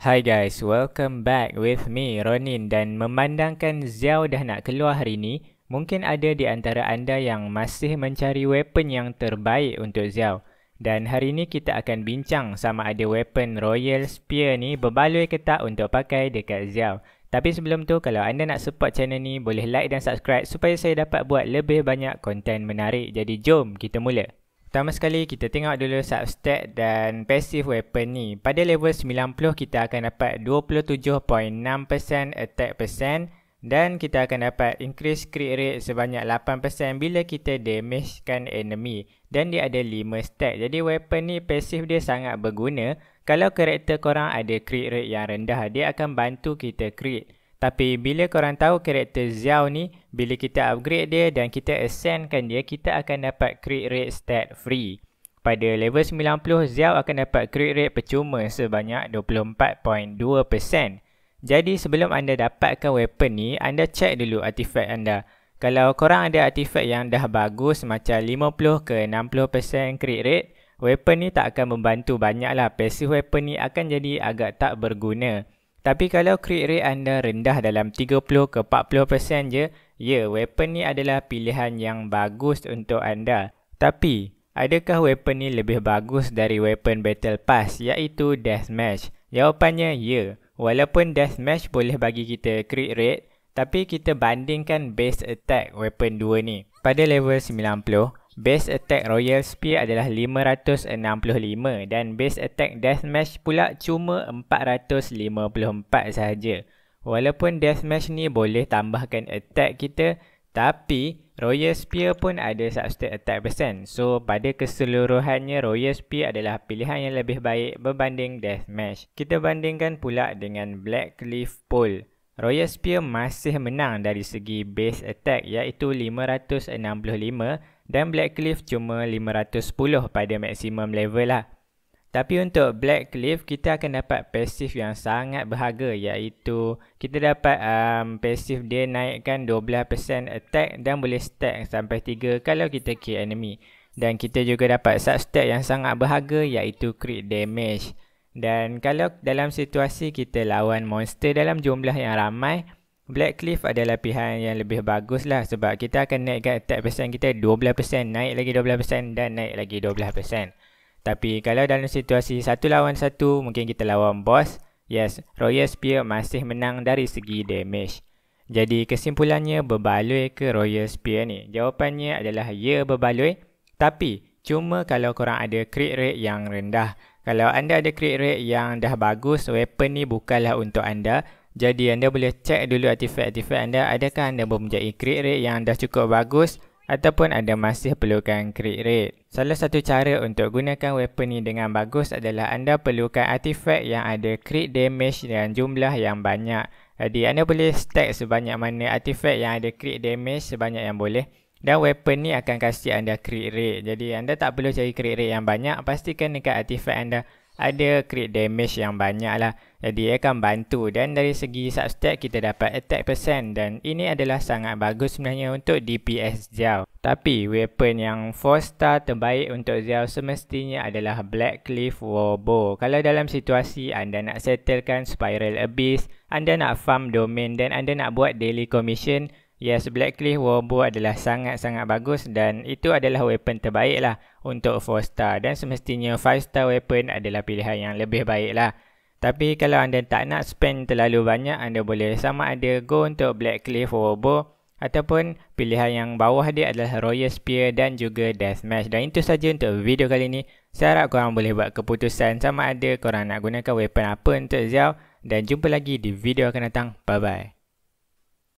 Hi guys, welcome back with me Ronin dan memandangkan Xiao dah nak keluar hari ni, mungkin ada di antara anda yang masih mencari weapon yang terbaik untuk Xiao. Dan hari ni kita akan bincang sama ada weapon Royal Spear ni berbaloi ke tak untuk pakai dekat Xiao. Tapi sebelum tu kalau anda nak support channel ni boleh like dan subscribe supaya saya dapat buat lebih banyak konten menarik. Jadi jom kita mula. Pertama sekali kita tengok dulu substat dan passive weapon ni. Pada level 90 kita akan dapat 27.6% attack percent dan kita akan dapat increase crit rate sebanyak 8% bila kita damagekan enemy dan dia ada 5 stack Jadi weapon ni passive dia sangat berguna. Kalau karakter korang ada crit rate yang rendah dia akan bantu kita crit. Tapi bila korang tahu karakter Xiao ni, bila kita upgrade dia dan kita ascendkan dia, kita akan dapat crit rate stat free. Pada level 90, Xiao akan dapat crit rate percuma sebanyak 24.2%. Jadi sebelum anda dapatkan weapon ni, anda check dulu artifact anda. Kalau korang ada artifact yang dah bagus macam 50 ke 60% crit rate, weapon ni tak akan membantu banyak lah. Passive weapon ni akan jadi agak tak berguna. Tapi kalau crit rate anda rendah dalam 30 ke 40% je, ya weapon ni adalah pilihan yang bagus untuk anda. Tapi, adakah weapon ni lebih bagus dari weapon battle pass iaitu deathmatch? Jawapannya ya. Walaupun deathmatch boleh bagi kita crit rate, tapi kita bandingkan base attack weapon 2 ni. Pada level 90, Base attack Royal Spear adalah 565 dan base attack Deathmatch pula cuma 454 sahaja. Walaupun Deathmatch ni boleh tambahkan attack kita tapi Royal Spear pun ada substate attack persen. So pada keseluruhannya Royal Spear adalah pilihan yang lebih baik berbanding Deathmatch. Kita bandingkan pula dengan Black Cliff Pole. Royal Spear masih menang dari segi base attack iaitu 565 dan Black Cliff cuma 510 pada maksimum level lah. Tapi untuk Black Cliff kita akan dapat pasif yang sangat berharga iaitu kita dapat um, pasif dia naikkan 12% attack dan boleh stack sampai 3 kalau kita kill enemy. Dan kita juga dapat substack yang sangat berharga iaitu crit damage. Dan kalau dalam situasi kita lawan monster dalam jumlah yang ramai, Black Cliff adalah pilihan yang lebih bagus lah sebab kita akan naikkan attack percent kita 12%, naik lagi 12% dan naik lagi 12%. Tapi kalau dalam situasi satu lawan satu, mungkin kita lawan boss, yes, Royal Spear masih menang dari segi damage. Jadi kesimpulannya berbaloi ke Royal Spear ni? Jawapannya adalah ya berbaloi tapi cuma kalau korang ada crit rate yang rendah. Kalau anda ada crit rate yang dah bagus, weapon ni bukanlah untuk anda. Jadi anda boleh cek dulu artifak-artifak anda adakah anda mempunyai crit rate yang dah cukup bagus ataupun anda masih perlukan crit rate. Salah satu cara untuk gunakan weapon ni dengan bagus adalah anda perlukan artifak yang ada crit damage dan jumlah yang banyak. Jadi anda boleh stack sebanyak mana artifak yang ada crit damage sebanyak yang boleh. Dan weapon ni akan kasih anda crit rate. Jadi anda tak perlu cari crit rate yang banyak. Pastikan dekat artifak anda ada create damage yang banyak lah. Jadi ia akan bantu dan dari segi substat kita dapat attack percent dan ini adalah sangat bagus sebenarnya untuk DPS Zhao. Tapi weapon yang 4 star terbaik untuk Zhao semestinya adalah Black Cliff Wobo. Kalau dalam situasi anda nak settlekan Spiral Abyss, anda nak farm domain dan anda nak buat daily commission, Yes, Black Cliff Warbo adalah sangat-sangat bagus dan itu adalah weapon terbaik lah untuk 4 star dan semestinya 5 star weapon adalah pilihan yang lebih baik lah. Tapi kalau anda tak nak spend terlalu banyak, anda boleh sama ada go untuk Black Cliff Warbo ataupun pilihan yang bawah dia adalah Royal Spear dan juga Deathmatch. Dan itu saja untuk video kali ini. Saya harap korang boleh buat keputusan sama ada korang nak gunakan weapon apa untuk Xiao. Dan jumpa lagi di video akan datang. Bye-bye.